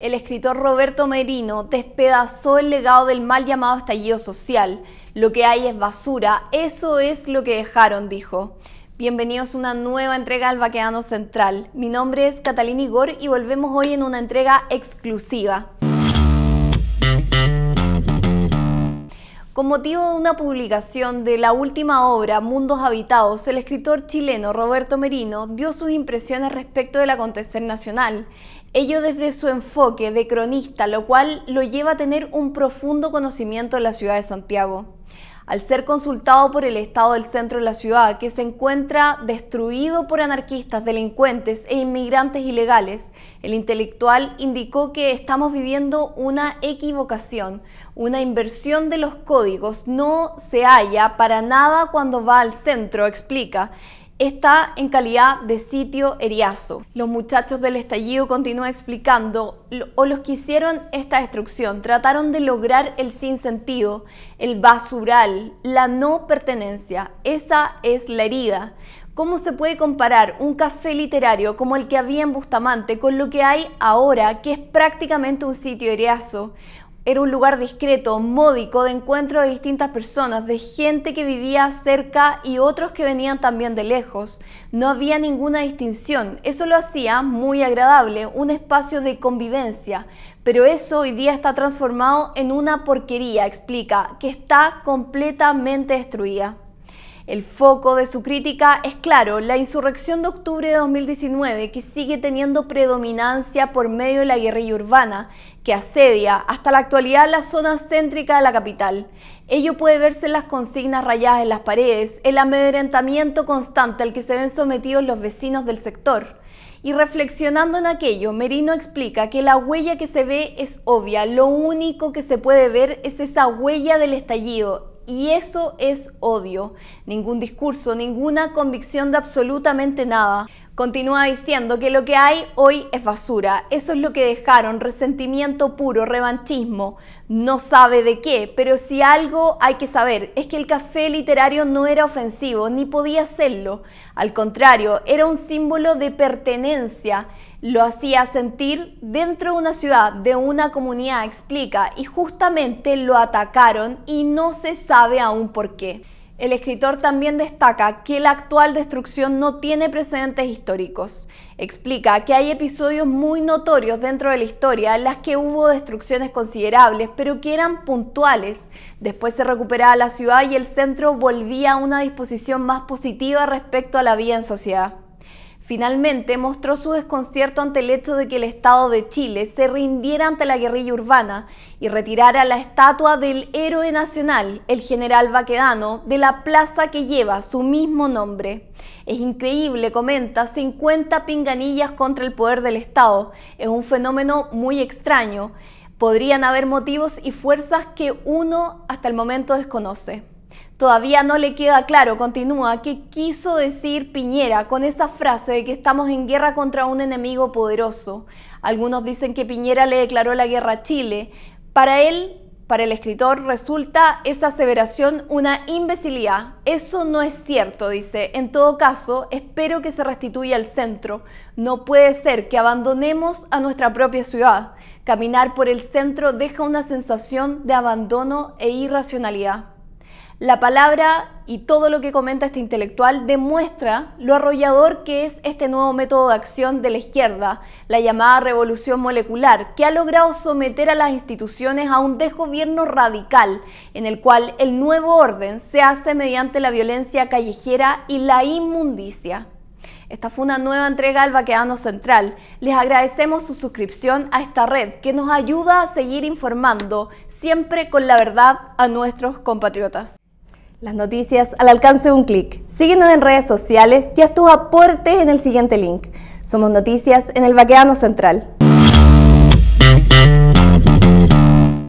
El escritor Roberto Merino despedazó el legado del mal llamado estallido social. Lo que hay es basura, eso es lo que dejaron, dijo. Bienvenidos a una nueva entrega al Baqueano Central. Mi nombre es Catalina Igor y volvemos hoy en una entrega exclusiva. Con motivo de una publicación de la última obra, Mundos Habitados, el escritor chileno Roberto Merino dio sus impresiones respecto del acontecer nacional, ello desde su enfoque de cronista, lo cual lo lleva a tener un profundo conocimiento de la ciudad de Santiago al ser consultado por el Estado del centro de la ciudad, que se encuentra destruido por anarquistas, delincuentes e inmigrantes ilegales, el intelectual indicó que estamos viviendo una equivocación, una inversión de los códigos, no se halla para nada cuando va al centro, explica está en calidad de sitio eriazo. Los muchachos del estallido, continúan explicando, o los que hicieron esta destrucción, trataron de lograr el sinsentido, el basural, la no pertenencia. Esa es la herida. ¿Cómo se puede comparar un café literario como el que había en Bustamante con lo que hay ahora, que es prácticamente un sitio eriazo? Era un lugar discreto, módico, de encuentro de distintas personas, de gente que vivía cerca y otros que venían también de lejos. No había ninguna distinción. Eso lo hacía muy agradable, un espacio de convivencia. Pero eso hoy día está transformado en una porquería, explica, que está completamente destruida. El foco de su crítica es claro, la insurrección de octubre de 2019 que sigue teniendo predominancia por medio de la guerrilla urbana que asedia hasta la actualidad la zona céntrica de la capital. Ello puede verse en las consignas rayadas en las paredes, el amedrentamiento constante al que se ven sometidos los vecinos del sector. Y reflexionando en aquello, Merino explica que la huella que se ve es obvia, lo único que se puede ver es esa huella del estallido, y eso es odio. Ningún discurso, ninguna convicción de absolutamente nada. Continúa diciendo que lo que hay hoy es basura. Eso es lo que dejaron, resentimiento puro, revanchismo. No sabe de qué, pero si algo hay que saber es que el café literario no era ofensivo, ni podía serlo. Al contrario, era un símbolo de pertenencia. Lo hacía sentir dentro de una ciudad, de una comunidad, explica, y justamente lo atacaron y no se sabe aún por qué. El escritor también destaca que la actual destrucción no tiene precedentes históricos. Explica que hay episodios muy notorios dentro de la historia en las que hubo destrucciones considerables, pero que eran puntuales. Después se recuperaba la ciudad y el centro volvía a una disposición más positiva respecto a la vida en sociedad. Finalmente, mostró su desconcierto ante el hecho de que el Estado de Chile se rindiera ante la guerrilla urbana y retirara la estatua del héroe nacional, el general Baquedano, de la plaza que lleva su mismo nombre. Es increíble, comenta, 50 pinganillas contra el poder del Estado. Es un fenómeno muy extraño. Podrían haber motivos y fuerzas que uno hasta el momento desconoce. Todavía no le queda claro, continúa, qué quiso decir Piñera con esa frase de que estamos en guerra contra un enemigo poderoso. Algunos dicen que Piñera le declaró la guerra a Chile. Para él, para el escritor, resulta esa aseveración una imbecilidad. Eso no es cierto, dice. En todo caso, espero que se restituya el centro. No puede ser que abandonemos a nuestra propia ciudad. Caminar por el centro deja una sensación de abandono e irracionalidad. La palabra y todo lo que comenta este intelectual demuestra lo arrollador que es este nuevo método de acción de la izquierda, la llamada revolución molecular, que ha logrado someter a las instituciones a un desgobierno radical, en el cual el nuevo orden se hace mediante la violencia callejera y la inmundicia. Esta fue una nueva entrega al Baqueano Central. Les agradecemos su suscripción a esta red que nos ayuda a seguir informando siempre con la verdad a nuestros compatriotas. Las noticias al alcance de un clic. Síguenos en redes sociales y haz tus aportes en el siguiente link. Somos Noticias en el Baqueano Central.